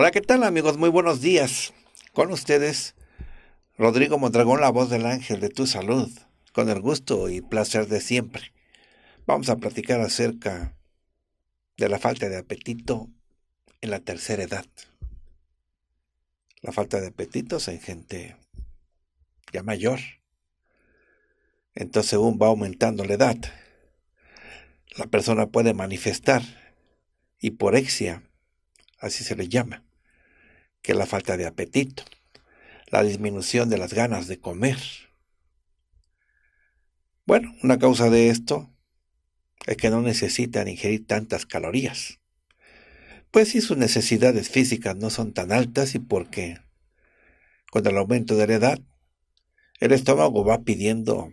Hola, ¿qué tal amigos? Muy buenos días. Con ustedes, Rodrigo Mondragón, la voz del ángel de tu salud, con el gusto y placer de siempre. Vamos a platicar acerca de la falta de apetito en la tercera edad. La falta de apetitos en gente ya mayor. Entonces, según va aumentando la edad, la persona puede manifestar hiporexia así se le llama que la falta de apetito, la disminución de las ganas de comer. Bueno, una causa de esto es que no necesitan ingerir tantas calorías. Pues si sus necesidades físicas no son tan altas y porque con el aumento de la edad, el estómago va pidiendo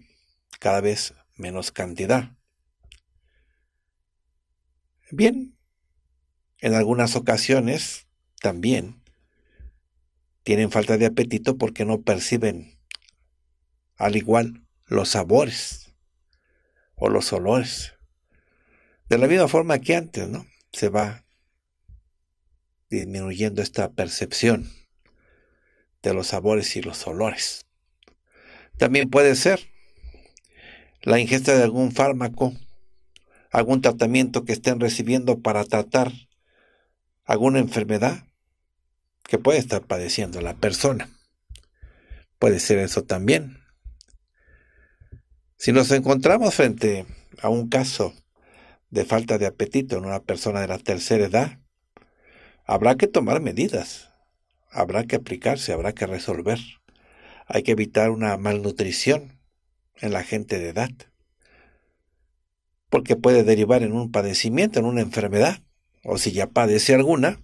cada vez menos cantidad. Bien, en algunas ocasiones también tienen falta de apetito porque no perciben al igual los sabores o los olores. De la misma forma que antes, ¿no? Se va disminuyendo esta percepción de los sabores y los olores. También puede ser la ingesta de algún fármaco, algún tratamiento que estén recibiendo para tratar alguna enfermedad que puede estar padeciendo la persona. Puede ser eso también. Si nos encontramos frente a un caso de falta de apetito en una persona de la tercera edad, habrá que tomar medidas, habrá que aplicarse, habrá que resolver. Hay que evitar una malnutrición en la gente de edad, porque puede derivar en un padecimiento, en una enfermedad, o si ya padece alguna,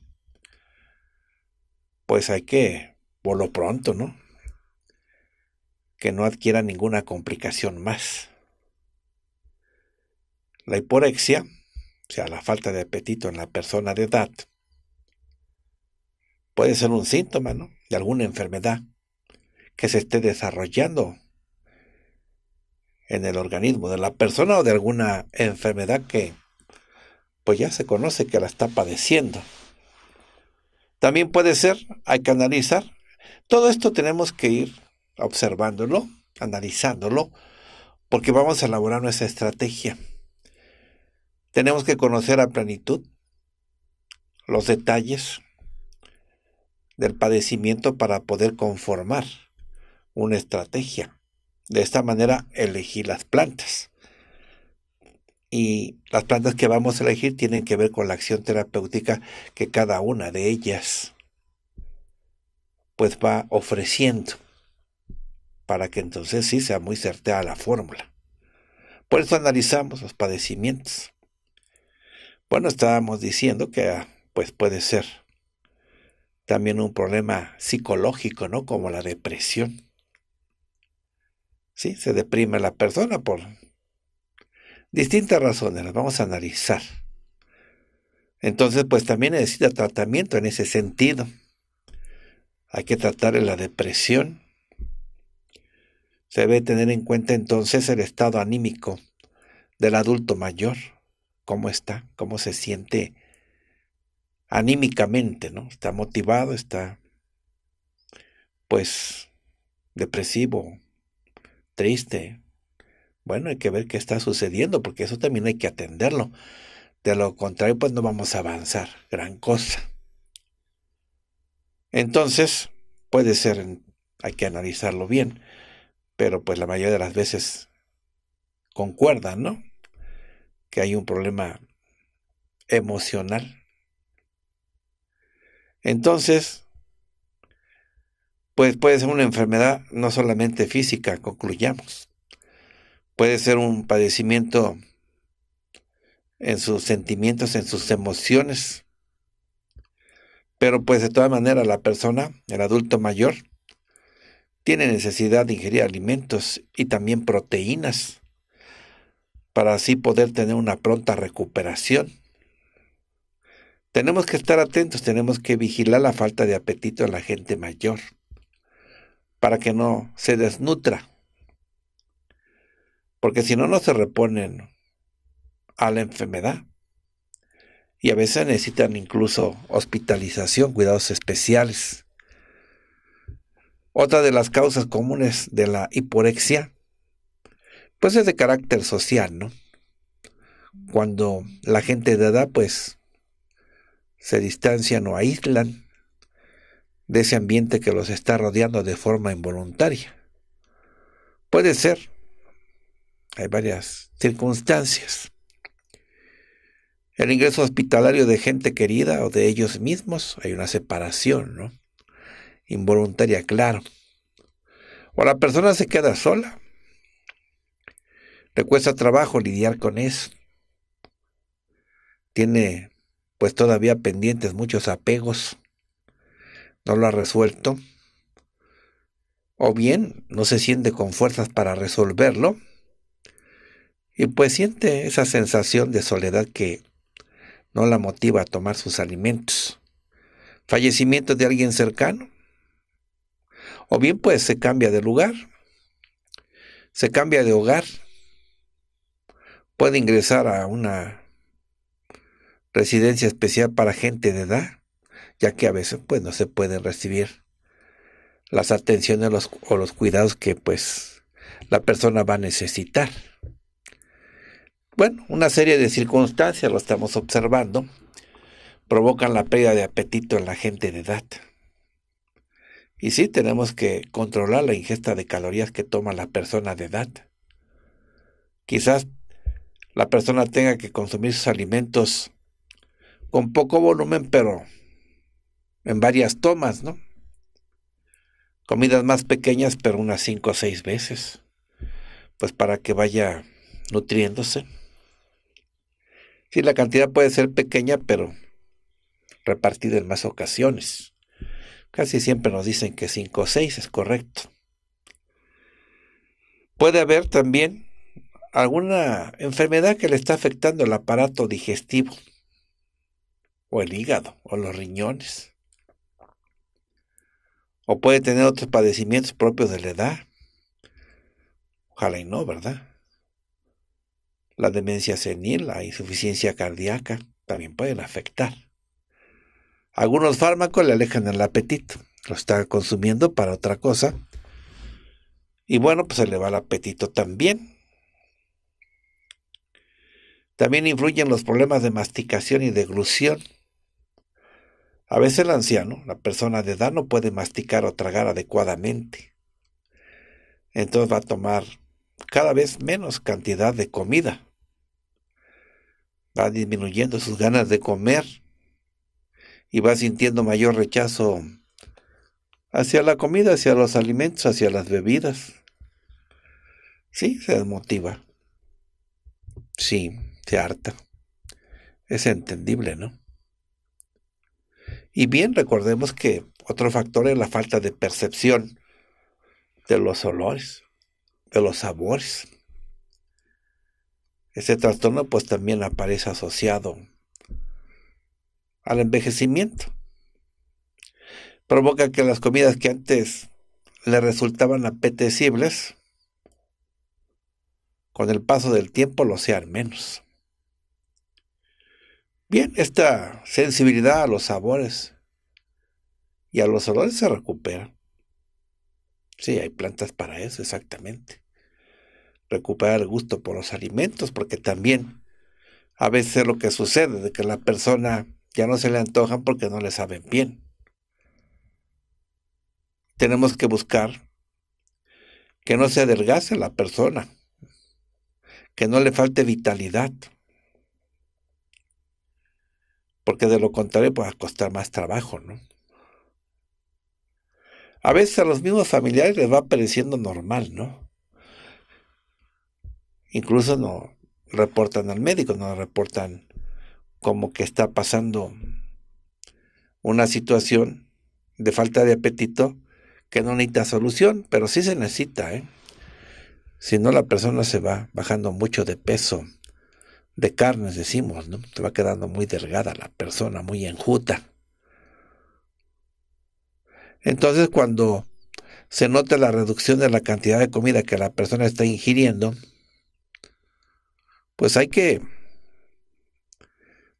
pues hay que, por lo pronto, ¿no? Que no adquiera ninguna complicación más. La hiporexia, o sea, la falta de apetito en la persona de edad, puede ser un síntoma, ¿no? De alguna enfermedad que se esté desarrollando en el organismo de la persona o de alguna enfermedad que pues ya se conoce que la está padeciendo. También puede ser, hay que analizar. Todo esto tenemos que ir observándolo, analizándolo, porque vamos a elaborar nuestra estrategia. Tenemos que conocer a plenitud los detalles del padecimiento para poder conformar una estrategia. De esta manera elegí las plantas y las plantas que vamos a elegir tienen que ver con la acción terapéutica que cada una de ellas pues va ofreciendo para que entonces sí sea muy certera la fórmula. Por eso analizamos los padecimientos. Bueno, estábamos diciendo que ah, pues puede ser también un problema psicológico, ¿no? Como la depresión. Sí, se deprime la persona por Distintas razones, las vamos a analizar. Entonces, pues también necesita tratamiento en ese sentido. Hay que tratar la depresión. Se debe tener en cuenta entonces el estado anímico del adulto mayor, cómo está, cómo se siente anímicamente, ¿no? Está motivado, está pues depresivo, triste, bueno, hay que ver qué está sucediendo, porque eso también hay que atenderlo. De lo contrario, pues no vamos a avanzar gran cosa. Entonces, puede ser, hay que analizarlo bien, pero pues la mayoría de las veces concuerdan, ¿no? Que hay un problema emocional. Entonces, pues puede ser una enfermedad no solamente física, concluyamos puede ser un padecimiento en sus sentimientos, en sus emociones. Pero pues de todas maneras la persona, el adulto mayor, tiene necesidad de ingerir alimentos y también proteínas para así poder tener una pronta recuperación. Tenemos que estar atentos, tenemos que vigilar la falta de apetito en la gente mayor para que no se desnutra porque si no, no se reponen a la enfermedad. Y a veces necesitan incluso hospitalización, cuidados especiales. Otra de las causas comunes de la hiporexia, pues es de carácter social, ¿no? Cuando la gente de edad, pues, se distancian o aíslan de ese ambiente que los está rodeando de forma involuntaria. Puede ser hay varias circunstancias. El ingreso hospitalario de gente querida o de ellos mismos, hay una separación, ¿no? Involuntaria, claro. O la persona se queda sola. Le cuesta trabajo lidiar con eso. Tiene pues todavía pendientes muchos apegos. No lo ha resuelto. O bien no se siente con fuerzas para resolverlo y pues siente esa sensación de soledad que no la motiva a tomar sus alimentos. Fallecimiento de alguien cercano. O bien pues se cambia de lugar. Se cambia de hogar. Puede ingresar a una residencia especial para gente de edad, ya que a veces pues no se pueden recibir las atenciones o los cuidados que pues la persona va a necesitar bueno, una serie de circunstancias, lo estamos observando, provocan la pérdida de apetito en la gente de edad. Y sí, tenemos que controlar la ingesta de calorías que toma la persona de edad. Quizás la persona tenga que consumir sus alimentos con poco volumen, pero en varias tomas, ¿no? Comidas más pequeñas, pero unas cinco o seis veces, pues para que vaya nutriéndose. Sí, la cantidad puede ser pequeña, pero repartida en más ocasiones. Casi siempre nos dicen que 5 o 6 es correcto. Puede haber también alguna enfermedad que le está afectando el aparato digestivo, o el hígado, o los riñones. O puede tener otros padecimientos propios de la edad. Ojalá y no, ¿verdad? La demencia senil, la insuficiencia cardíaca, también pueden afectar. Algunos fármacos le alejan el apetito, lo está consumiendo para otra cosa. Y bueno, pues se le va el apetito también. También influyen los problemas de masticación y deglución. A veces el anciano, la persona de edad, no puede masticar o tragar adecuadamente. Entonces va a tomar cada vez menos cantidad de comida. Va disminuyendo sus ganas de comer y va sintiendo mayor rechazo hacia la comida, hacia los alimentos, hacia las bebidas. Sí, se desmotiva. Sí, se harta. Es entendible, ¿no? Y bien, recordemos que otro factor es la falta de percepción de los olores de los sabores. Este trastorno pues también aparece asociado al envejecimiento. Provoca que las comidas que antes le resultaban apetecibles, con el paso del tiempo lo sean menos. Bien, esta sensibilidad a los sabores y a los olores se recupera. Sí, hay plantas para eso, exactamente recuperar el gusto por los alimentos, porque también a veces lo que sucede, de que la persona ya no se le antoja porque no le saben bien. Tenemos que buscar que no se adelgase la persona, que no le falte vitalidad, porque de lo contrario puede costar más trabajo, ¿no? A veces a los mismos familiares les va pareciendo normal, ¿no? Incluso no reportan al médico, no reportan como que está pasando una situación de falta de apetito que no necesita solución, pero sí se necesita. ¿eh? Si no, la persona se va bajando mucho de peso, de carnes, decimos, ¿no? Se va quedando muy delgada la persona, muy enjuta. Entonces, cuando se nota la reducción de la cantidad de comida que la persona está ingiriendo, pues hay que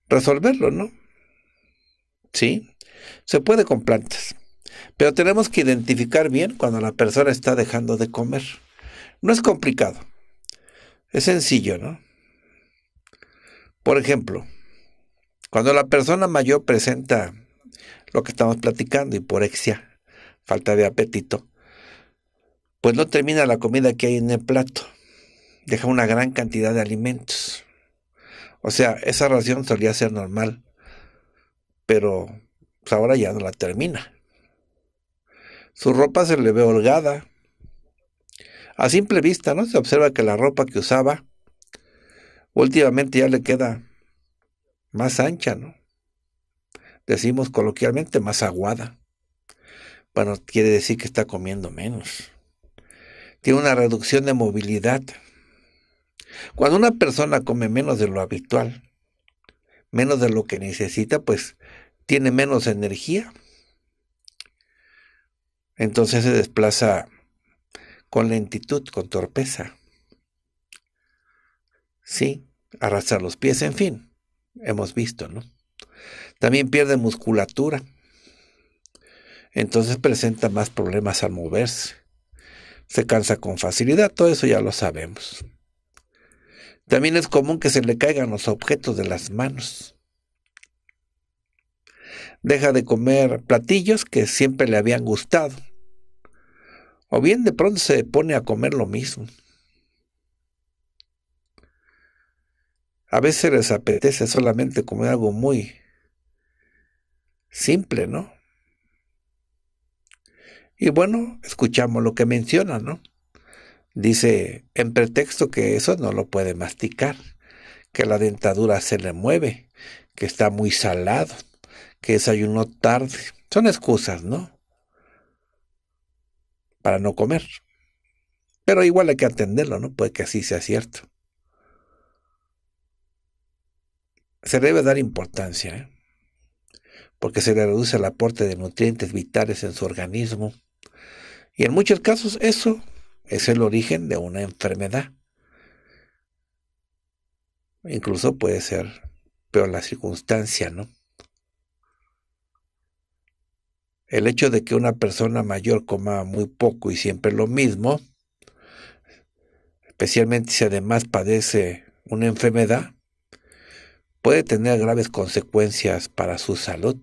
resolverlo, ¿no? Sí, se puede con plantas, pero tenemos que identificar bien cuando la persona está dejando de comer. No es complicado, es sencillo, ¿no? Por ejemplo, cuando la persona mayor presenta lo que estamos platicando, hiporexia, falta de apetito, pues no termina la comida que hay en el plato deja una gran cantidad de alimentos. O sea, esa ración solía ser normal, pero pues, ahora ya no la termina. Su ropa se le ve holgada. A simple vista, ¿no? Se observa que la ropa que usaba últimamente ya le queda más ancha, ¿no? Decimos coloquialmente más aguada. Bueno, quiere decir que está comiendo menos. Tiene una reducción de movilidad. Cuando una persona come menos de lo habitual, menos de lo que necesita, pues tiene menos energía. Entonces se desplaza con lentitud, con torpeza. Sí, arrastra los pies, en fin, hemos visto, ¿no? También pierde musculatura. Entonces presenta más problemas al moverse. Se cansa con facilidad, todo eso ya lo sabemos. También es común que se le caigan los objetos de las manos. Deja de comer platillos que siempre le habían gustado. O bien de pronto se pone a comer lo mismo. A veces les apetece solamente comer algo muy simple, ¿no? Y bueno, escuchamos lo que menciona, ¿no? Dice, en pretexto que eso no lo puede masticar, que la dentadura se le mueve, que está muy salado, que desayunó tarde. Son excusas, ¿no? Para no comer. Pero igual hay que atenderlo, ¿no? Puede que así sea cierto. Se debe dar importancia, ¿eh? porque se le reduce el aporte de nutrientes vitales en su organismo. Y en muchos casos eso es el origen de una enfermedad. Incluso puede ser peor la circunstancia, ¿no? El hecho de que una persona mayor coma muy poco y siempre lo mismo, especialmente si además padece una enfermedad, puede tener graves consecuencias para su salud,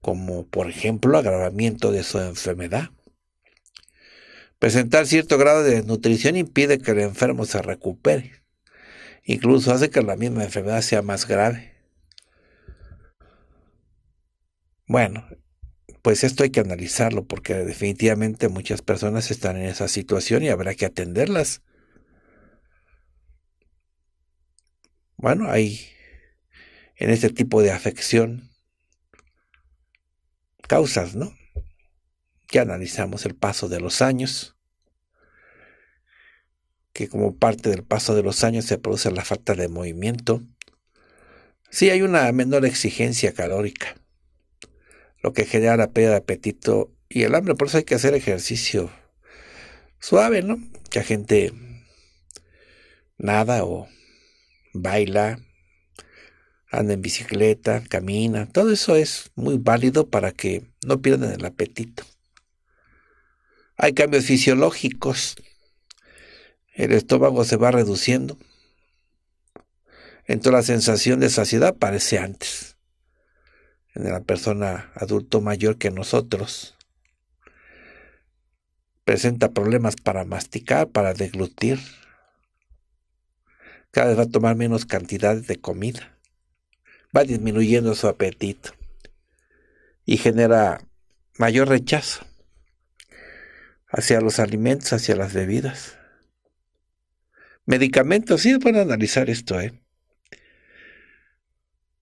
como por ejemplo agravamiento de su enfermedad, Presentar cierto grado de desnutrición impide que el enfermo se recupere. Incluso hace que la misma enfermedad sea más grave. Bueno, pues esto hay que analizarlo porque definitivamente muchas personas están en esa situación y habrá que atenderlas. Bueno, hay en este tipo de afección causas, ¿no? que analizamos el paso de los años, que como parte del paso de los años se produce la falta de movimiento. Sí hay una menor exigencia calórica, lo que genera la pérdida de apetito y el hambre, por eso hay que hacer ejercicio suave, ¿no? la gente nada o baila, anda en bicicleta, camina, todo eso es muy válido para que no pierdan el apetito. Hay cambios fisiológicos. El estómago se va reduciendo. Entonces la sensación de saciedad parece antes en la persona adulto mayor que nosotros. Presenta problemas para masticar, para deglutir. Cada vez va a tomar menos cantidades de comida. Va disminuyendo su apetito y genera mayor rechazo hacia los alimentos, hacia las bebidas. Medicamentos, sí es analizar esto, ¿eh?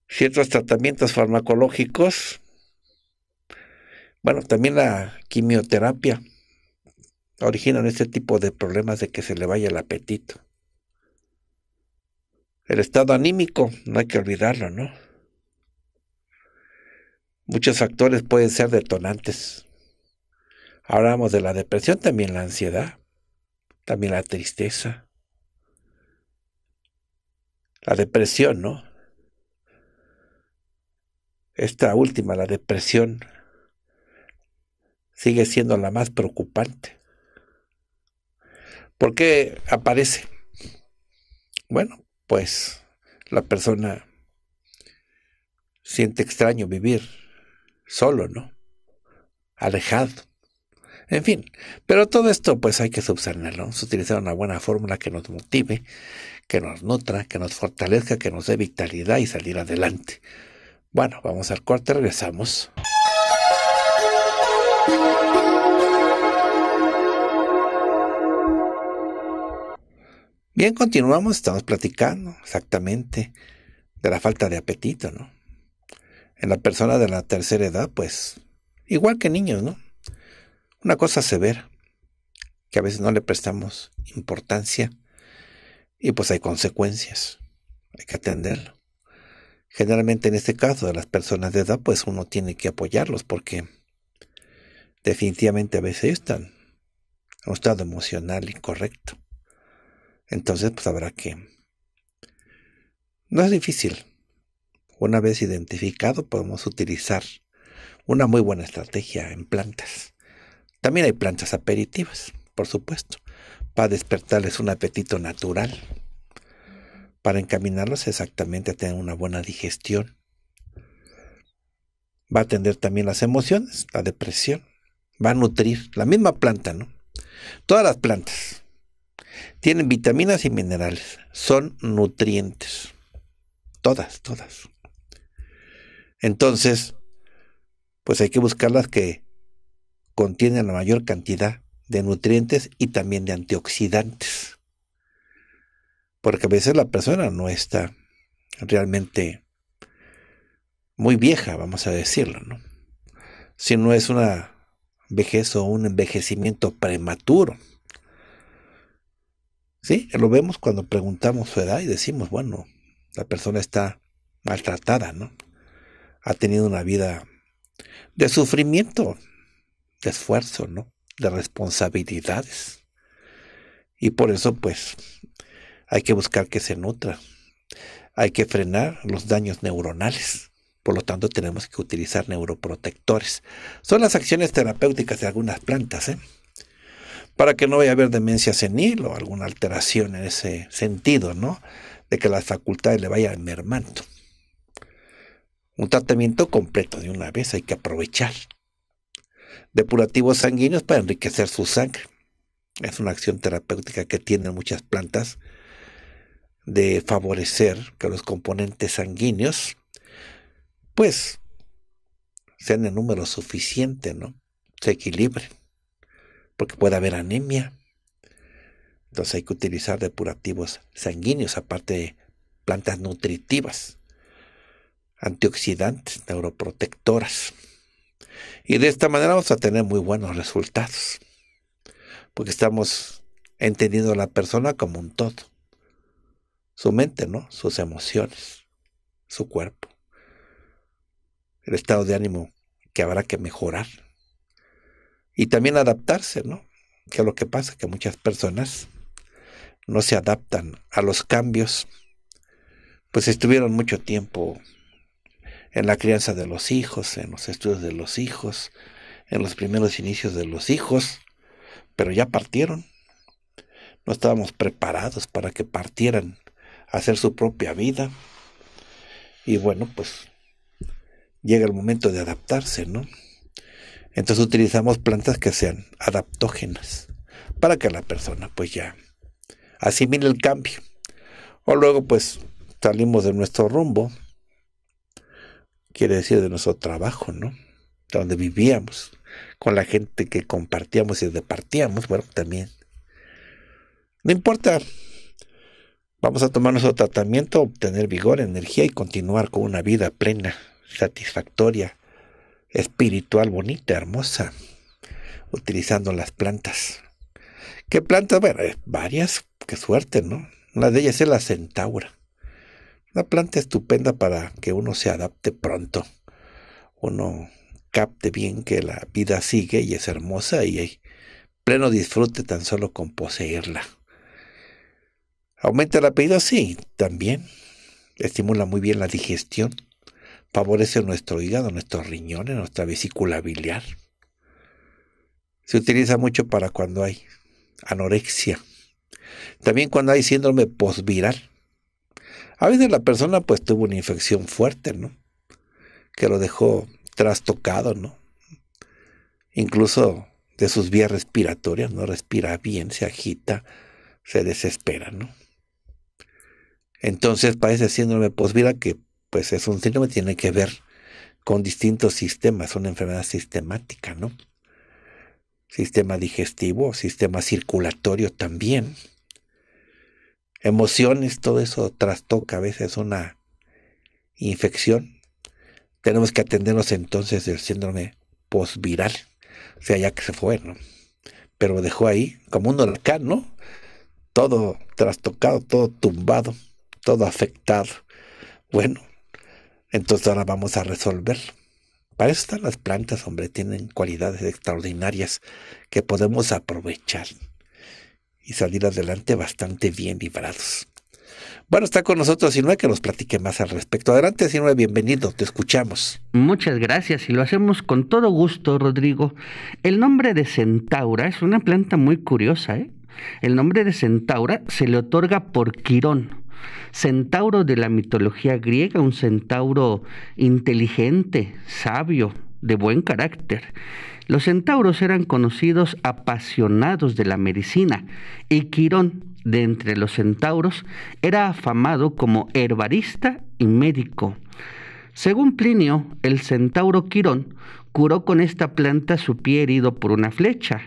Ciertos tratamientos farmacológicos, bueno, también la quimioterapia originan este tipo de problemas de que se le vaya el apetito. El estado anímico, no hay que olvidarlo, ¿no? Muchos factores pueden ser detonantes Hablamos de la depresión, también la ansiedad, también la tristeza. La depresión, ¿no? Esta última, la depresión, sigue siendo la más preocupante. ¿Por qué aparece? Bueno, pues la persona siente extraño vivir solo, ¿no? Alejado. En fin, pero todo esto pues hay que subsanarlo, utilizar una buena fórmula que nos motive, que nos nutra, que nos fortalezca, que nos dé vitalidad y salir adelante. Bueno, vamos al corte, regresamos. Bien, continuamos, estamos platicando exactamente de la falta de apetito, ¿no? En la persona de la tercera edad, pues, igual que niños, ¿no? Una cosa severa, que a veces no le prestamos importancia y pues hay consecuencias, hay que atenderlo. Generalmente en este caso de las personas de edad, pues uno tiene que apoyarlos porque definitivamente a veces están en un estado emocional incorrecto. Entonces, pues habrá que... No es difícil. Una vez identificado, podemos utilizar una muy buena estrategia en plantas. También hay plantas aperitivas, por supuesto, para despertarles un apetito natural, para encaminarlos exactamente a tener una buena digestión. Va a atender también las emociones, la depresión, va a nutrir la misma planta, ¿no? Todas las plantas tienen vitaminas y minerales, son nutrientes. Todas, todas. Entonces, pues hay que buscar las que contiene la mayor cantidad de nutrientes y también de antioxidantes. Porque a veces la persona no está realmente muy vieja, vamos a decirlo, ¿no? Si no es una vejez o un envejecimiento prematuro. Sí, lo vemos cuando preguntamos su edad y decimos, bueno, la persona está maltratada, ¿no? Ha tenido una vida de sufrimiento, esfuerzo, ¿no? De responsabilidades. Y por eso, pues, hay que buscar que se nutra. Hay que frenar los daños neuronales. Por lo tanto, tenemos que utilizar neuroprotectores. Son las acciones terapéuticas de algunas plantas, ¿eh? Para que no vaya a haber demencia senil o alguna alteración en ese sentido, ¿no? De que las facultades le vayan mermando. Un tratamiento completo de una vez hay que aprovechar depurativos sanguíneos para enriquecer su sangre. Es una acción terapéutica que tienen muchas plantas de favorecer que los componentes sanguíneos pues sean en número suficiente, ¿no? Se equilibren, porque puede haber anemia. Entonces hay que utilizar depurativos sanguíneos, aparte de plantas nutritivas, antioxidantes, neuroprotectoras. Y de esta manera vamos a tener muy buenos resultados, porque estamos entendiendo a la persona como un todo. Su mente, ¿no? Sus emociones, su cuerpo, el estado de ánimo que habrá que mejorar. Y también adaptarse, ¿no? Que es lo que pasa, que muchas personas no se adaptan a los cambios, pues estuvieron mucho tiempo en la crianza de los hijos, en los estudios de los hijos, en los primeros inicios de los hijos, pero ya partieron. No estábamos preparados para que partieran a hacer su propia vida. Y bueno, pues llega el momento de adaptarse, ¿no? Entonces utilizamos plantas que sean adaptógenas para que la persona pues ya asimile el cambio. O luego pues salimos de nuestro rumbo quiere decir de nuestro trabajo, ¿no? Donde vivíamos, con la gente que compartíamos y departíamos, bueno, también. No importa, vamos a tomar nuestro tratamiento, obtener vigor, energía y continuar con una vida plena, satisfactoria, espiritual, bonita, hermosa, utilizando las plantas. ¿Qué plantas? Bueno, varias, qué suerte, ¿no? Una de ellas es la centaura. Una planta estupenda para que uno se adapte pronto. Uno capte bien que la vida sigue y es hermosa y hay pleno disfrute tan solo con poseerla. ¿Aumenta la apellido? Sí, también. Estimula muy bien la digestión. Favorece nuestro hígado, nuestros riñones, nuestra vesícula biliar. Se utiliza mucho para cuando hay anorexia. También cuando hay síndrome postviral. A veces la persona pues tuvo una infección fuerte, ¿no? Que lo dejó trastocado, ¿no? Incluso de sus vías respiratorias, no respira bien, se agita, se desespera, ¿no? Entonces parece síndrome posvira que pues es un síndrome que tiene que ver con distintos sistemas, una enfermedad sistemática, ¿no? Sistema digestivo, sistema circulatorio también emociones, todo eso trastoca a veces una infección. Tenemos que atendernos entonces del síndrome postviral, o sea, ya que se fue, ¿no? Pero dejó ahí como un huracán, ¿no? Todo trastocado, todo tumbado, todo afectado. Bueno, entonces ahora vamos a resolver. Para eso están las plantas, hombre, tienen cualidades extraordinarias que podemos aprovechar y salir adelante bastante bien librados. Bueno, está con nosotros Sinue que nos platique más al respecto. Adelante, Sinue, bienvenido, te escuchamos. Muchas gracias y lo hacemos con todo gusto, Rodrigo. El nombre de centaura es una planta muy curiosa. ¿eh? El nombre de centaura se le otorga por Quirón, centauro de la mitología griega, un centauro inteligente, sabio, de buen carácter. Los centauros eran conocidos apasionados de la medicina y Quirón, de entre los centauros, era afamado como herbarista y médico. Según Plinio, el centauro Quirón curó con esta planta su pie herido por una flecha.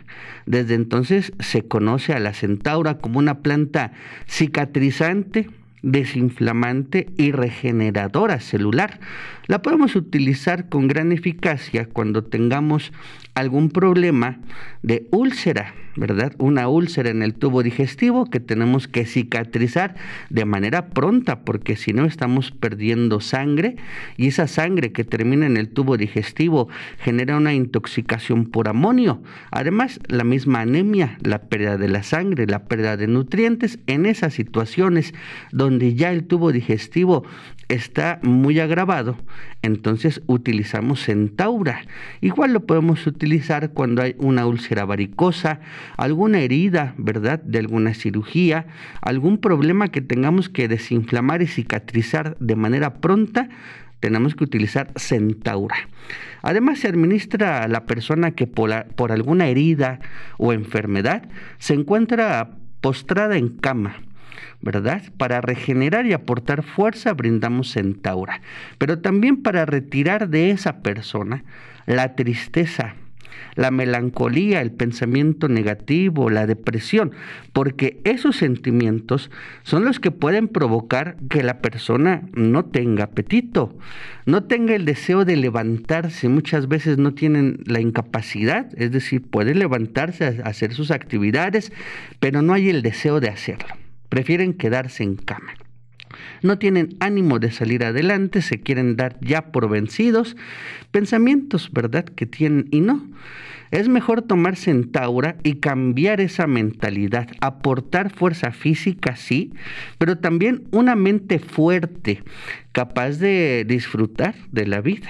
Desde entonces se conoce a la centaura como una planta cicatrizante, desinflamante y regeneradora celular. La podemos utilizar con gran eficacia cuando tengamos algún problema de úlcera, ¿verdad? Una úlcera en el tubo digestivo que tenemos que cicatrizar de manera pronta porque si no estamos perdiendo sangre y esa sangre que termina en el tubo digestivo genera una intoxicación por amonio. Además, la misma anemia, la pérdida de la sangre, la pérdida de nutrientes en esas situaciones donde ya el tubo digestivo está muy agravado, entonces utilizamos centaura. Igual lo podemos utilizar cuando hay una úlcera varicosa, alguna herida, ¿verdad? De alguna cirugía, algún problema que tengamos que desinflamar y cicatrizar de manera pronta, tenemos que utilizar centaura. Además, se administra a la persona que por, por alguna herida o enfermedad se encuentra postrada en cama. ¿verdad? Para regenerar y aportar fuerza brindamos centaura, pero también para retirar de esa persona la tristeza, la melancolía, el pensamiento negativo, la depresión, porque esos sentimientos son los que pueden provocar que la persona no tenga apetito, no tenga el deseo de levantarse, muchas veces no tienen la incapacidad, es decir, pueden levantarse a hacer sus actividades, pero no hay el deseo de hacerlo, prefieren quedarse en cama no tienen ánimo de salir adelante, se quieren dar ya por vencidos, pensamientos, ¿verdad?, que tienen y no. Es mejor tomar centaura y cambiar esa mentalidad, aportar fuerza física, sí, pero también una mente fuerte, capaz de disfrutar de la vida,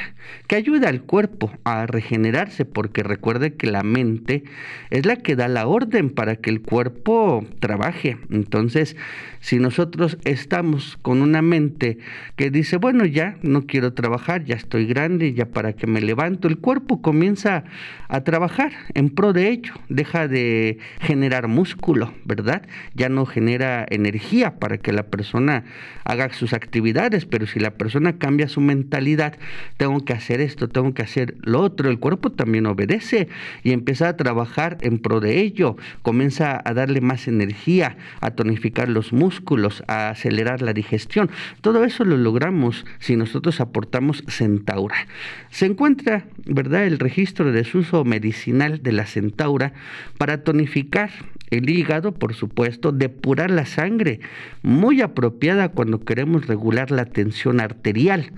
que ayuda al cuerpo a regenerarse, porque recuerde que la mente es la que da la orden para que el cuerpo trabaje. Entonces, si nosotros estamos con una mente que dice, bueno, ya no quiero trabajar, ya estoy grande, ya para que me levanto. El cuerpo comienza a trabajar en pro de ello, deja de generar músculo, ¿verdad? Ya no genera energía para que la persona haga sus actividades, pero si la persona cambia su mentalidad, tengo que hacer esto, tengo que hacer lo otro, el cuerpo también obedece y empieza a trabajar en pro de ello, comienza a darle más energía, a tonificar los músculos, a acelerar la digestión. Todo eso lo logramos si nosotros aportamos centaura. Se encuentra, ¿verdad?, el registro de su uso medicinal de la centaura para tonificar el hígado, por supuesto, depurar la sangre, muy apropiada cuando queremos regular la tensión arterial.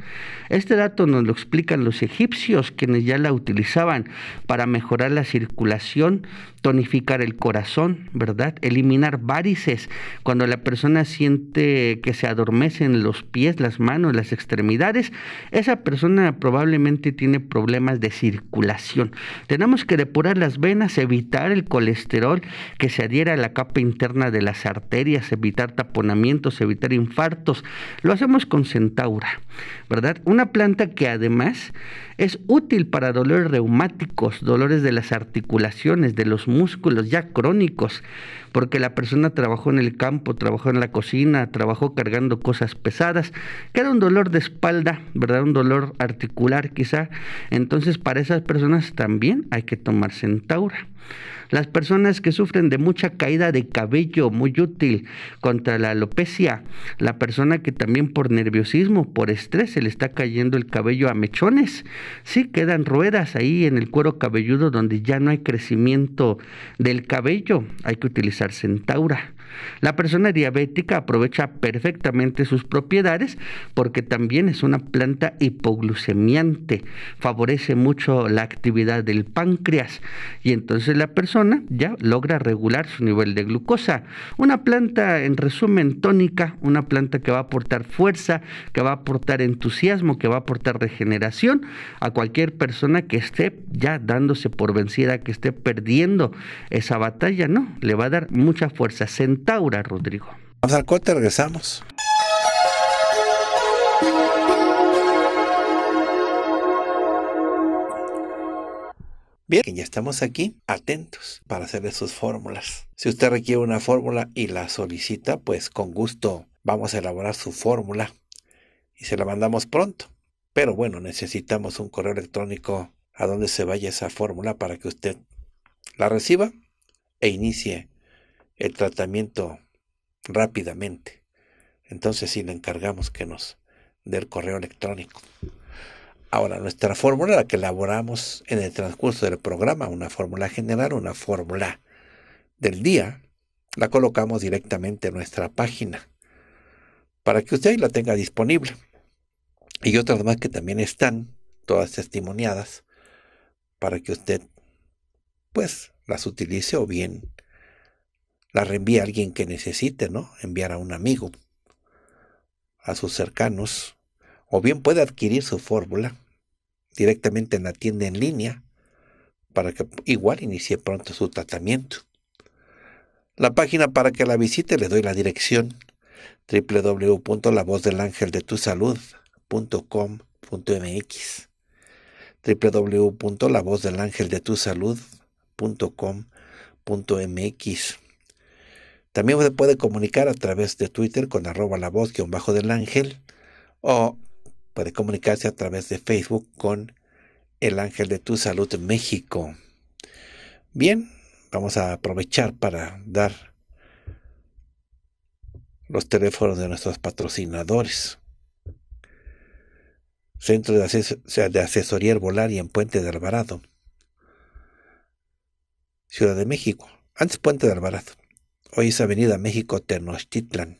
Este dato nos lo explican los egipcios, quienes ya la utilizaban para mejorar la circulación, tonificar el corazón, ¿verdad? Eliminar varices, cuando la persona siente que se adormecen los pies, las manos, las extremidades, esa persona probablemente tiene problemas de circulación. Tenemos que depurar las venas, evitar el colesterol que se adhiera a la capa interna de las arterias, evitar taponamientos, evitar infartos. Lo hacemos con centaura, ¿verdad? Una planta que además es útil para dolores reumáticos, dolores de las articulaciones, de los músculos ya crónicos, porque la persona trabajó en el campo, trabajó en la cocina, trabajó cargando cosas pesadas, queda un dolor de espalda, ¿verdad? Un dolor articular quizá. Entonces para esas personas también hay que tomar centaura. Las personas que sufren de mucha caída de cabello, muy útil contra la alopecia. La persona que también por nerviosismo, por estrés, se le está cayendo el cabello a mechones. Sí, quedan ruedas ahí en el cuero cabelludo donde ya no hay crecimiento del cabello. Hay que utilizar centaura. La persona diabética aprovecha perfectamente sus propiedades porque también es una planta hipoglucemiante, favorece mucho la actividad del páncreas y entonces la persona ya logra regular su nivel de glucosa. Una planta, en resumen, tónica, una planta que va a aportar fuerza, que va a aportar entusiasmo, que va a aportar regeneración a cualquier persona que esté ya dándose por vencida, que esté perdiendo esa batalla, ¿no? Le va a dar mucha fuerza. Taura, Rodrigo. Vamos al corte, regresamos. Bien, ya estamos aquí, atentos para hacerle sus fórmulas. Si usted requiere una fórmula y la solicita, pues con gusto vamos a elaborar su fórmula y se la mandamos pronto. Pero bueno, necesitamos un correo electrónico a donde se vaya esa fórmula para que usted la reciba e inicie el tratamiento rápidamente. Entonces si le encargamos que nos dé el correo electrónico. Ahora, nuestra fórmula la que elaboramos en el transcurso del programa, una fórmula general, una fórmula del día, la colocamos directamente en nuestra página para que usted la tenga disponible. Y otras más que también están, todas testimoniadas, para que usted pues las utilice o bien la reenvía a alguien que necesite, ¿no? Enviar a un amigo, a sus cercanos, o bien puede adquirir su fórmula directamente en la tienda en línea para que igual inicie pronto su tratamiento. La página para que la visite le doy la dirección www.lavozdelangeldetusalud.com.mx www.lavozdelangeldetusalud.com.mx también se puede comunicar a través de Twitter con arroba la voz bajo del ángel o puede comunicarse a través de Facebook con el ángel de tu salud México. Bien, vamos a aprovechar para dar los teléfonos de nuestros patrocinadores. Centro de, Asesoría de Asesoría Herbolaria en Puente de Alvarado, Ciudad de México, antes Puente de Alvarado. Hoy es Avenida México Tenochtitlan,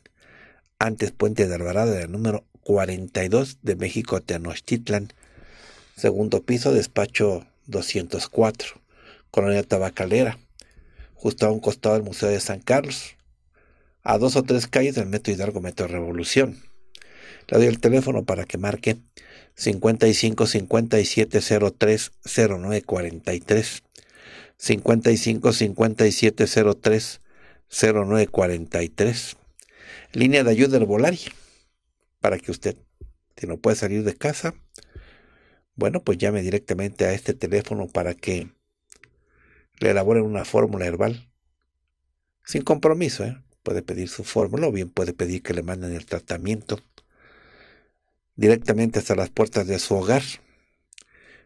antes Puente de Alvarado el número 42 de México Tenochtitlan, segundo piso, despacho 204, Colonia Tabacalera, justo a un costado del Museo de San Carlos, a dos o tres calles del Metro Hidalgo Metro Revolución. Le doy el teléfono para que marque 55 57 03 55 57 03 0943, línea de ayuda herbolaria, para que usted, si no puede salir de casa, bueno, pues llame directamente a este teléfono para que le elaboren una fórmula herbal. Sin compromiso, ¿eh? puede pedir su fórmula o bien puede pedir que le manden el tratamiento directamente hasta las puertas de su hogar.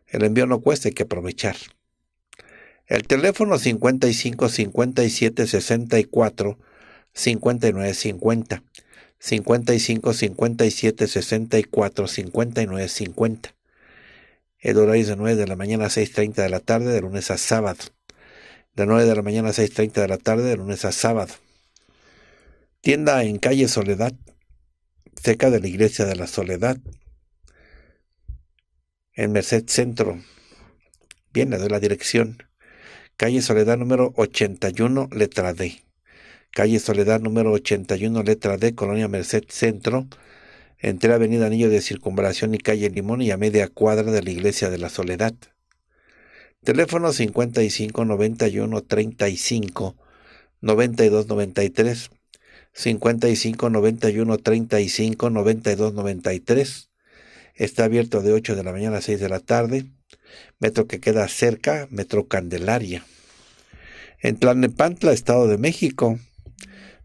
El envío no cuesta, hay que aprovechar. El teléfono 55 57 64 59 50. 55 57 64 59 50. El horario es de 9 de la mañana a 6.30 de la tarde, de lunes a sábado. De 9 de la mañana a 6.30 de la tarde, de lunes a sábado. Tienda en calle Soledad, cerca de la iglesia de la Soledad, en Merced Centro. Viene de la dirección calle Soledad número 81, letra D. Calle Soledad número 81, letra D, Colonia Merced Centro, entre Avenida Anillo de Circunvalación y Calle Limón y a media cuadra de la Iglesia de la Soledad. Teléfono 55 91 35 92 93 55 91 35 92 93. Está abierto de 8 de la mañana a 6 de la tarde metro que queda cerca, Metro Candelaria. En Tlalnepantla, Estado de México,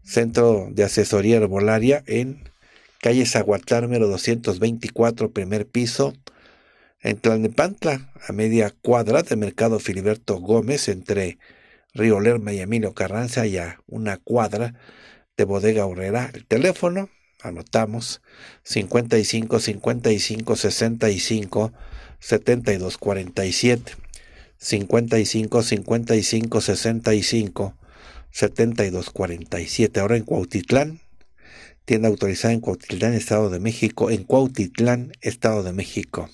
Centro de Asesoría Herbolaria en calle Zaguatármelo 224, primer piso, en Tlalnepantla, a media cuadra de Mercado Filiberto Gómez, entre Río Lerma y Emilio Carranza, y a una cuadra de Bodega Urrera. El teléfono, anotamos, 55 55 65 7247 55 55 65 7247. Ahora en Cuautitlán, tienda autorizada en Cuautitlán, Estado de México. En Cuautitlán, Estado de México.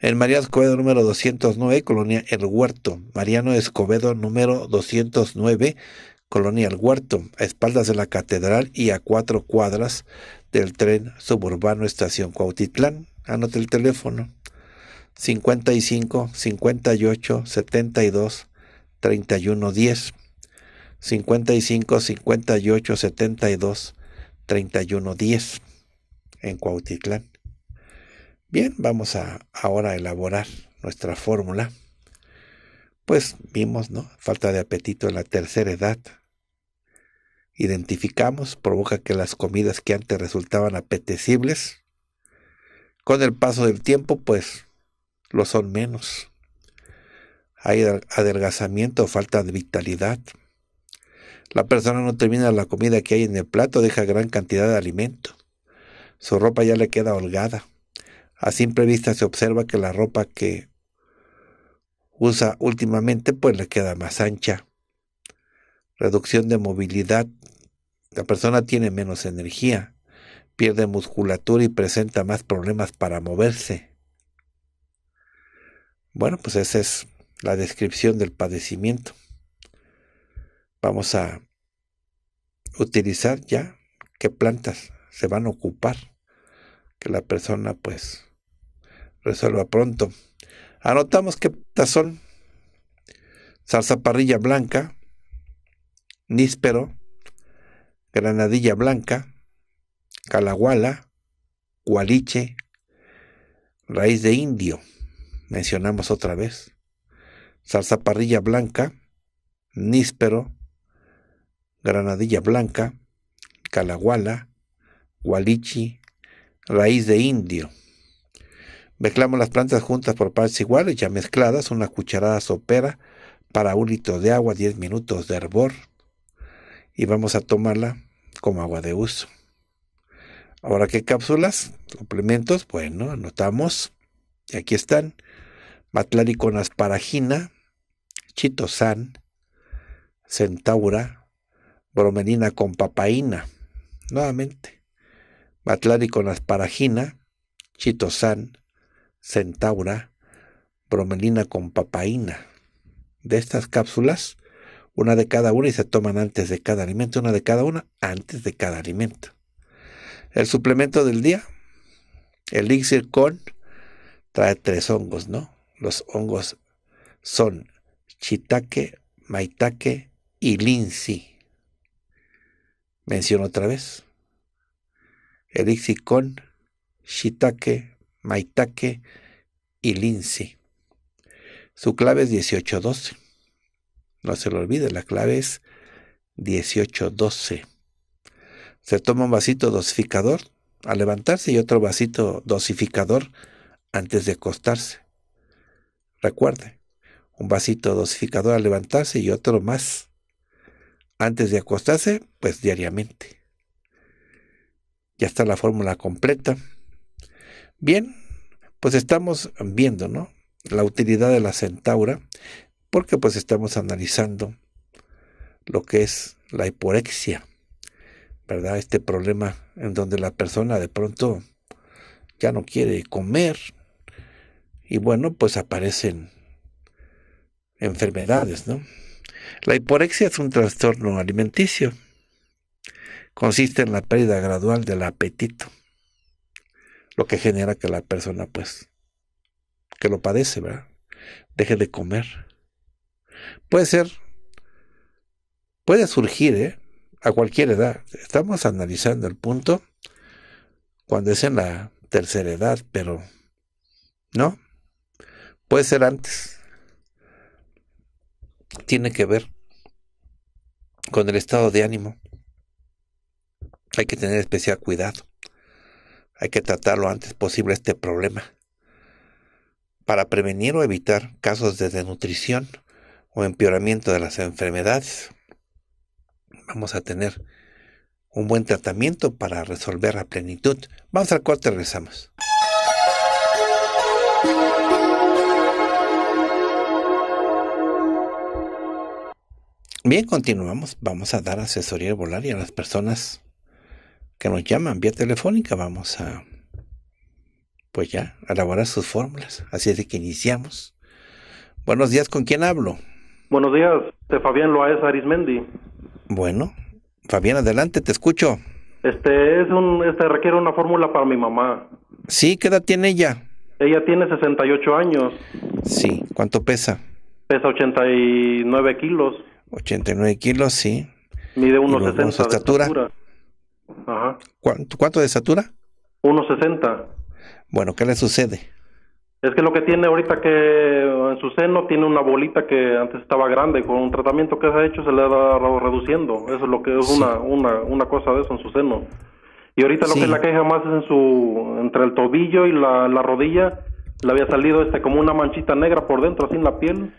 En Mariano Escobedo número 209, Colonia El Huerto. Mariano Escobedo número 209, Colonia El Huerto, a espaldas de la catedral y a cuatro cuadras del tren suburbano Estación Cuautitlán. Anote el teléfono 55, 58, 72, 31, 10. 55, 58, 72, 31, 10 en Cuautitlán. Bien, vamos a ahora elaborar nuestra fórmula. Pues vimos, ¿no? Falta de apetito en la tercera edad. Identificamos, provoca que las comidas que antes resultaban apetecibles, con el paso del tiempo, pues lo son menos. Hay adelgazamiento o falta de vitalidad. La persona no termina la comida que hay en el plato, deja gran cantidad de alimento. Su ropa ya le queda holgada. A simple vista se observa que la ropa que usa últimamente pues le queda más ancha. Reducción de movilidad. La persona tiene menos energía, pierde musculatura y presenta más problemas para moverse. Bueno, pues esa es la descripción del padecimiento. Vamos a utilizar ya qué plantas se van a ocupar, que la persona pues resuelva pronto. Anotamos qué tazón, salsa parrilla blanca, níspero, granadilla blanca, calahuala, cualiche, raíz de indio mencionamos otra vez, salsa parrilla blanca, níspero, granadilla blanca, calaguala, gualichi, raíz de indio. Mezclamos las plantas juntas por partes iguales, ya mezcladas, una cucharada sopera para un litro de agua, 10 minutos de hervor, y vamos a tomarla como agua de uso. Ahora, ¿qué cápsulas? Complementos, bueno, anotamos, y aquí están asparagina, chitosan, centaura, bromelina con papaína. Nuevamente, con asparagina, chitosan, centaura, bromelina con papaína. De estas cápsulas, una de cada una y se toman antes de cada alimento, una de cada una antes de cada alimento. El suplemento del día, elixir con, trae tres hongos, ¿no? Los hongos son shiitake, maitake y linsi. Menciono otra vez. con shiitake, maitake y linsi. Su clave es 1812. No se lo olvide, la clave es 1812. Se toma un vasito dosificador al levantarse y otro vasito dosificador antes de acostarse. Recuerde, un vasito dosificador al levantarse y otro más. Antes de acostarse, pues diariamente. Ya está la fórmula completa. Bien, pues estamos viendo, ¿no? La utilidad de la centaura, porque pues estamos analizando lo que es la hiporexia, ¿verdad? Este problema en donde la persona de pronto ya no quiere comer, y bueno, pues aparecen enfermedades, ¿no? La hiporexia es un trastorno alimenticio. Consiste en la pérdida gradual del apetito, lo que genera que la persona, pues, que lo padece, ¿verdad? Deje de comer. Puede ser, puede surgir, ¿eh? A cualquier edad. Estamos analizando el punto cuando es en la tercera edad, pero, ¿no? Puede ser antes. Tiene que ver con el estado de ánimo. Hay que tener especial cuidado. Hay que tratar lo antes posible este problema para prevenir o evitar casos de desnutrición o empeoramiento de las enfermedades. Vamos a tener un buen tratamiento para resolver la plenitud. Vamos al corte, regresamos. Bien, continuamos. Vamos a dar asesoría volar y a las personas que nos llaman vía telefónica. Vamos a, pues ya, elaborar sus fórmulas. Así es de que iniciamos. Buenos días, ¿con quién hablo? Buenos días, de este, Fabián Loaez Arismendi. Bueno, Fabián, adelante, te escucho. Este, es un, este requiere una fórmula para mi mamá. Sí, ¿qué edad tiene ella? Ella tiene 68 años. Sí, ¿cuánto pesa? Pesa 89 kilos. 89 kilos, sí. Mide 1,60 de estatura. ¿Cuánto, de estatura? 1,60. Bueno, ¿qué le sucede? Es que lo que tiene ahorita que en su seno tiene una bolita que antes estaba grande, con un tratamiento que se ha hecho se le ha reduciendo. Eso es lo que es una, una, una cosa de eso en su seno. Y ahorita lo que la queja más es en su, entre el tobillo y la, rodilla, le había salido este como una manchita negra por dentro, así en la piel.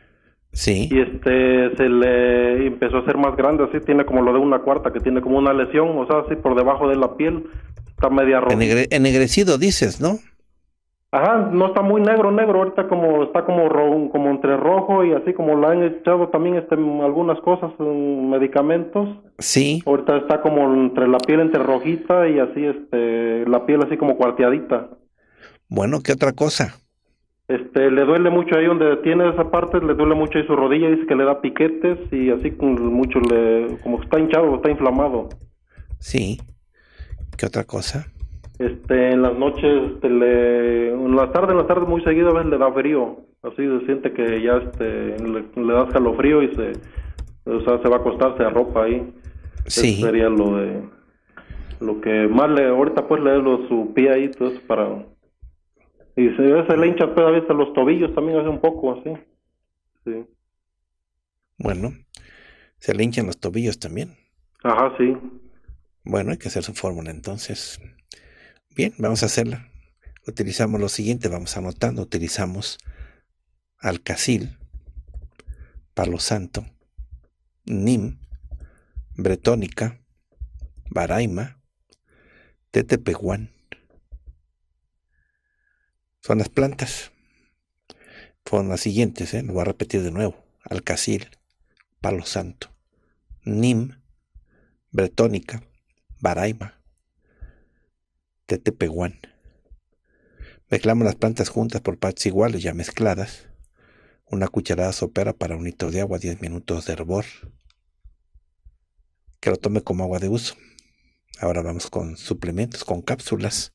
Sí. Y este se le empezó a ser más grande, así tiene como lo de una cuarta, que tiene como una lesión, o sea, así por debajo de la piel, está media roja. ennegrecido dices, ¿no? Ajá, no está muy negro, negro, ahorita como está como como entre rojo y así como la han echado también este, algunas cosas, mm, medicamentos. Sí. Ahorita está como entre la piel entre rojita y así este la piel así como cuarteadita. Bueno, ¿qué otra cosa? Este, le duele mucho ahí donde tiene esa parte, le duele mucho ahí su rodilla, dice que le da piquetes y así mucho le, como está hinchado, está inflamado. Sí. ¿Qué otra cosa? Este, en las noches, este, le, en las tardes, en las tardes muy seguido a veces le da frío, así se siente que ya este, le, da escalofrío y se, o sea, se va a acostarse a ropa ahí. Sí. sería lo de, lo que más le, ahorita pues le da su pie ahí, todo para y se le hincha a los tobillos también hace un poco así. Sí. Bueno, se le hinchan los tobillos también. Ajá, sí. Bueno, hay que hacer su fórmula entonces. Bien, vamos a hacerla. Utilizamos lo siguiente, vamos anotando, utilizamos alcacil, palo santo, nim, bretónica, baraima, tetepehuán, son las plantas. Fueron las siguientes, ¿eh? lo voy a repetir de nuevo. Alcacil, Palo Santo, Nim, Bretónica, Baraima, Tetepehuán. Mezclamos las plantas juntas por partes iguales, ya mezcladas. Una cucharada sopera para un litro de agua, 10 minutos de hervor. Que lo tome como agua de uso. Ahora vamos con suplementos, con cápsulas.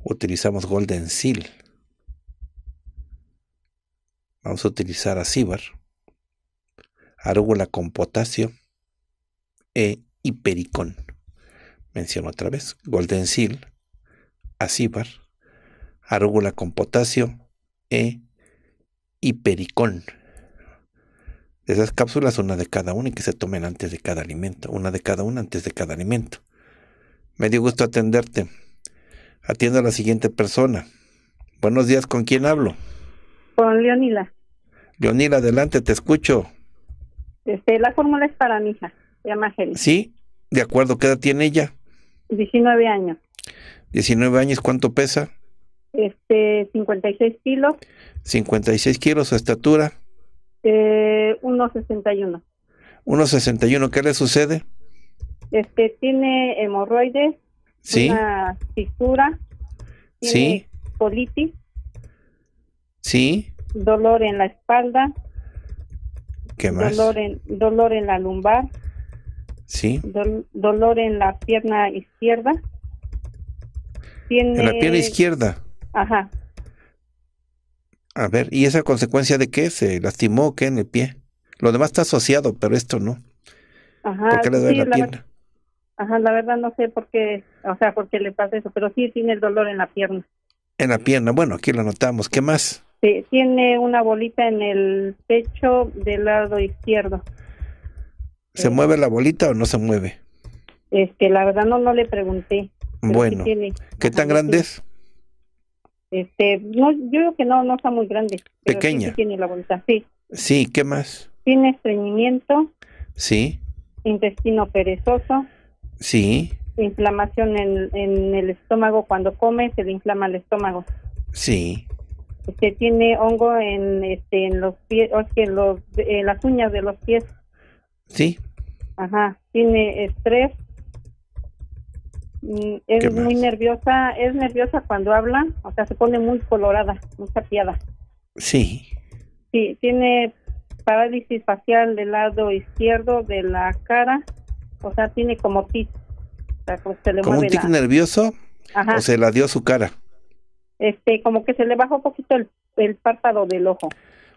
Utilizamos Golden Seal, Vamos a utilizar acíbar, arúgula con potasio e hipericón. Menciono otra vez, golden seal, acíbar, arúgula con potasio e hipericón. De esas cápsulas, una de cada una y que se tomen antes de cada alimento. Una de cada una antes de cada alimento. Me dio gusto atenderte. Atiendo a la siguiente persona. Buenos días, ¿con quién hablo? Con Leonila. Leonil, adelante, te escucho. Este, la fórmula es para mi hija, se llama Sí, de acuerdo, ¿qué edad tiene ella? 19 años. 19 años, ¿cuánto pesa? Este, 56 kilos. 56 kilos, su estatura. Eh, 1,61. 1,61, ¿qué le sucede? Este, tiene hemorroides, sí. una fisura, tiene sí. Sí dolor en la espalda. ¿Qué más? Dolor en, dolor en la lumbar. Sí. dolor en la pierna izquierda. En la pierna izquierda. Ajá. A ver, ¿y esa consecuencia de qué? ¿Se lastimó qué en el pie? Lo demás está asociado, pero esto no. Ajá. qué le duele la, la, pierna? Ajá, la verdad no sé por qué, o sea, por qué le pasa eso, pero sí tiene el dolor en la pierna. En la pierna, bueno, aquí lo notamos. ¿Qué más? tiene una bolita en el pecho del lado izquierdo. ¿Se eh, mueve la bolita o no se mueve? Este, la verdad no, no le pregunté. Bueno, ¿qué tan grande es? Este, no, yo creo que no, no está muy grande. Pequeña. tiene la bolita, sí. Sí, ¿qué más? Tiene estreñimiento. Sí. Intestino perezoso. Sí. Inflamación en, en el estómago. Cuando come se le inflama el estómago. Sí que tiene hongo en este en los pies, o que en, los, en las uñas de los pies. Sí. Ajá, tiene estrés. Mm, es muy nerviosa, es nerviosa cuando habla, o sea, se pone muy colorada, muy sapiada. Sí. Sí, tiene parálisis facial del lado izquierdo de la cara, o sea, tiene como tic. O pues, se le ¿Como mueve un tic nervioso? ¿O se la dio su cara? este, como que se le bajó un poquito el, párpado del ojo.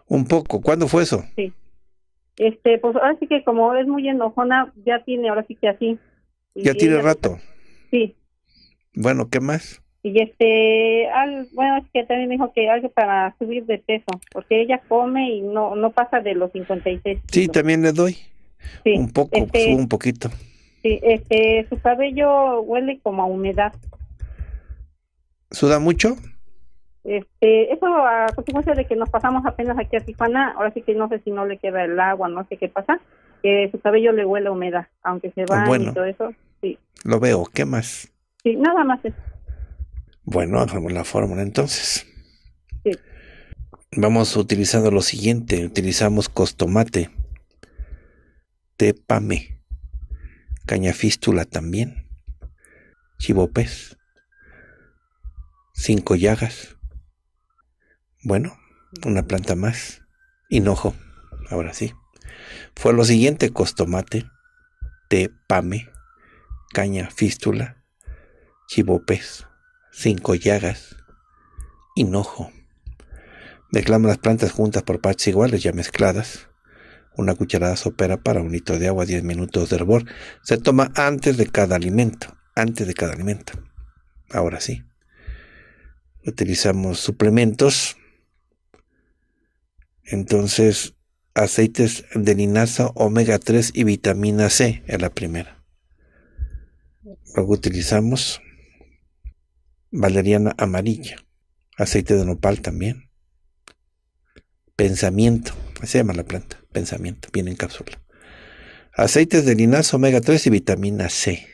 Un poco, ¿cuándo fue eso? Sí. Este, pues ahora sí que como es muy enojona, ya tiene, ahora sí que así. ya tiene rato. Sí. Bueno, ¿qué más? Y este, bueno, es que también dijo que algo para subir de peso, porque ella come y no no pasa de los 56. Kilos. Sí, también le doy. Un poco, este un poquito. Sí, este, su cabello huele como a humedad. ¿Suda mucho? Este, eso a consecuencia de que nos pasamos apenas aquí a Tijuana, ahora sí que no sé si no le queda el agua, no sé qué pasa, que su cabello le huele a humedad, aunque se ah, va y todo eso, sí. Lo veo, ¿qué más? Sí, nada más eso. Bueno, hacemos la fórmula entonces. Vamos utilizando lo siguiente, utilizamos costomate, tepame, caña fístula también, chivopez cinco llagas. Bueno, una planta más. Hinojo, ahora sí. Fue lo siguiente, costomate, té pame, caña fístula, chivopes, cinco llagas, hinojo. Mezclamos las plantas juntas por partes iguales ya mezcladas. Una cucharada sopera para un litro de agua, 10 minutos de hervor. Se toma antes de cada alimento, antes de cada alimento. Ahora sí utilizamos suplementos. Entonces, aceites de linaza, omega 3 y vitamina C es la primera. Luego utilizamos valeriana amarilla, aceite de nopal también. Pensamiento, así se llama la planta, pensamiento, viene en cápsula. Aceites de linaza, omega 3 y vitamina C.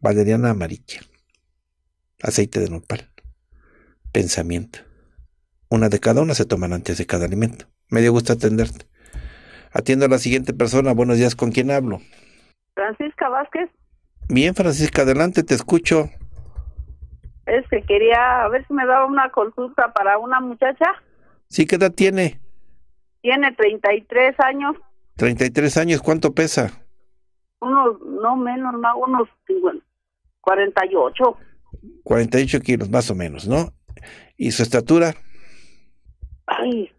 Valeriana amarilla, aceite de nopal pensamiento. Una de cada una se toman antes de cada alimento. Me dio gusto atenderte. Atiendo a la siguiente persona. Buenos días, ¿con quién hablo? Francisca Vázquez. Bien, Francisca, adelante, te escucho. Es que quería a ver si me daba una consulta para una muchacha. Sí, ¿qué edad tiene? Tiene 33 años. 33 años, ¿cuánto pesa? Unos, no menos, no unos 48. 48 kilos, más o menos, ¿no? ¿Y su estatura? Ay,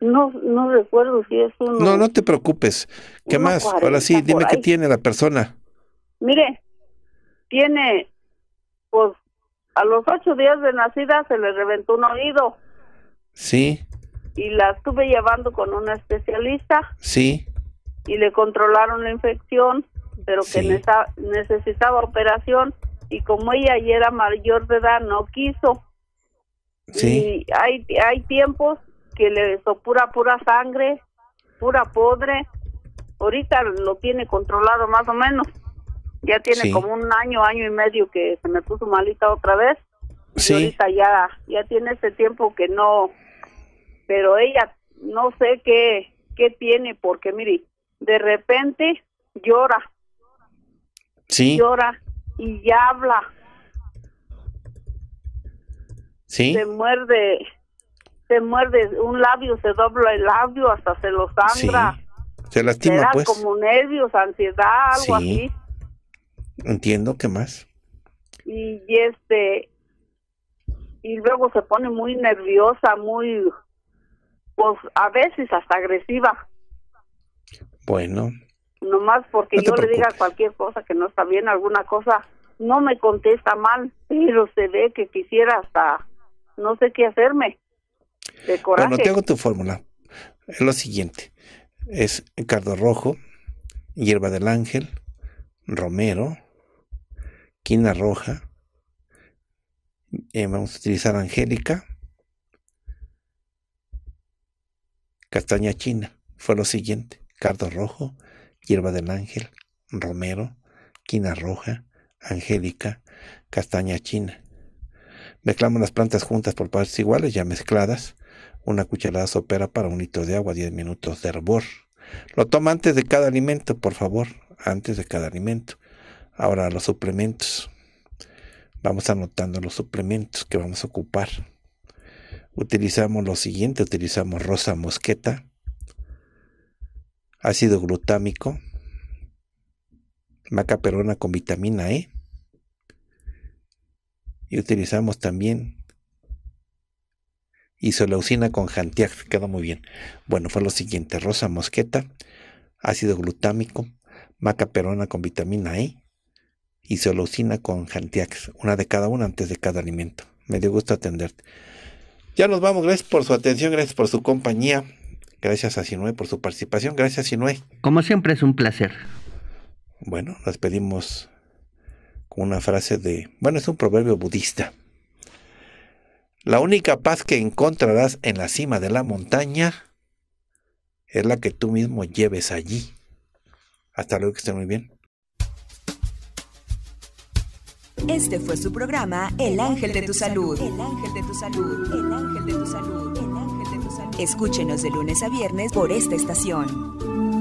no, no recuerdo si es uno. No, no te preocupes. ¿Qué más? Ahora sí, dime qué tiene la persona. Mire, tiene, pues, a los ocho días de nacida se le reventó un oído. Sí. Y la estuve llevando con una especialista. Sí. Y le controlaron la infección, pero que necesitaba operación. Y como ella ya era mayor de edad, no quiso. Sí. Y hay, hay tiempos que le sopura pura pura sangre, pura podre. Ahorita lo tiene controlado más o menos. Ya tiene como un año, año y medio que se me puso malita otra vez. Sí. ahorita ya, ya tiene ese tiempo que no. Pero ella no sé qué, qué tiene, porque mire, de repente llora. Sí. Llora y ya habla se muerde, se muerde un labio, se dobla el labio, hasta se lo sangra. Se lastima, da pues. como nervios, ansiedad, algo así. Entiendo, ¿qué más? Y, este, y luego se pone muy nerviosa, muy, pues a veces hasta agresiva. Bueno. Nomás porque yo le diga cualquier cosa que no está bien, alguna cosa, no me contesta mal, pero se ve que quisiera hasta no sé qué hacerme. De coraje. Bueno, hago tu fórmula. Es lo siguiente. Es cardo rojo, hierba del ángel, romero, quina roja. Eh, vamos a utilizar angélica. Castaña china. Fue lo siguiente. Cardo rojo, hierba del ángel, romero, quina roja, angélica, castaña china. Mezclamos las plantas juntas por partes iguales, ya mezcladas. Una cucharada sopera para un litro de agua, 10 minutos de hervor. Lo toma antes de cada alimento, por favor, antes de cada alimento. Ahora los suplementos. Vamos anotando los suplementos que vamos a ocupar. Utilizamos lo siguiente, utilizamos rosa mosqueta, ácido glutámico, maca perona con vitamina E, y utilizamos también isoleucina con jantiax. quedó muy bien. Bueno, fue lo siguiente: rosa mosqueta, ácido glutámico, maca peruana con vitamina E, isoleucina con jantiax. una de cada una antes de cada alimento. Me dio gusto atenderte. Ya nos vamos, gracias por su atención, gracias por su compañía, gracias a Sinue por su participación, gracias Sinue. Como siempre es un placer. Bueno, nos pedimos con una frase de, bueno, es un proverbio budista. La única paz que encontrarás en la cima de la montaña es la que tú mismo lleves allí. Hasta luego, que estén muy bien. Este fue su programa El Ángel de tu Salud. El Ángel de tu Salud. El Ángel de tu Salud. El Ángel de tu Salud. Escúchenos de lunes a viernes por esta estación.